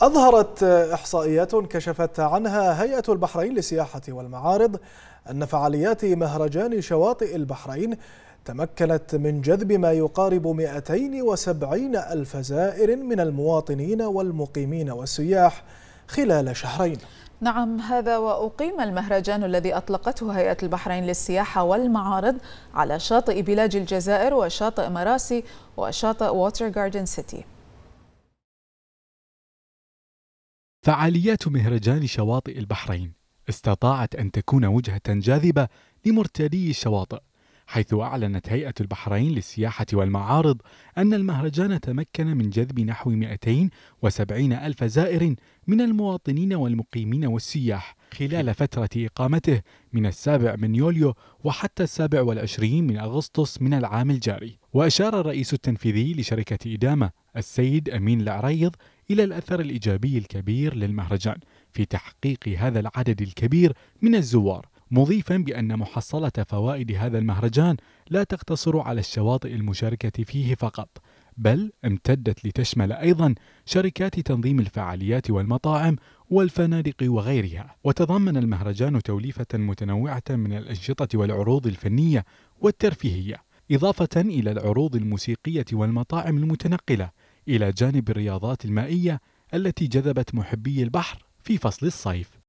أظهرت إحصائيات كشفت عنها هيئة البحرين للسياحة والمعارض أن فعاليات مهرجان شواطئ البحرين تمكنت من جذب ما يقارب 270 ألف زائر من المواطنين والمقيمين والسياح خلال شهرين نعم هذا وأقيم المهرجان الذي أطلقته هيئة البحرين للسياحة والمعارض على شاطئ بلاج الجزائر وشاطئ مراسي وشاطئ ووتر جاردن سيتي فعاليات مهرجان شواطئ البحرين استطاعت أن تكون وجهة جاذبة لمرتدي الشواطئ حيث أعلنت هيئة البحرين للسياحة والمعارض أن المهرجان تمكن من جذب نحو 270 ألف زائر من المواطنين والمقيمين والسياح خلال فترة إقامته من السابع من يوليو وحتى السابع والعشرين من أغسطس من العام الجاري وأشار الرئيس التنفيذي لشركة إدامة السيد أمين العريض إلى الأثر الإيجابي الكبير للمهرجان في تحقيق هذا العدد الكبير من الزوار مضيفا بأن محصلة فوائد هذا المهرجان لا تقتصر على الشواطئ المشاركة فيه فقط، بل امتدت لتشمل أيضا شركات تنظيم الفعاليات والمطاعم والفنادق وغيرها، وتضمن المهرجان توليفة متنوعة من الأنشطة والعروض الفنية والترفيهية، إضافة إلى العروض الموسيقية والمطاعم المتنقلة، إلى جانب الرياضات المائية التي جذبت محبي البحر في فصل الصيف.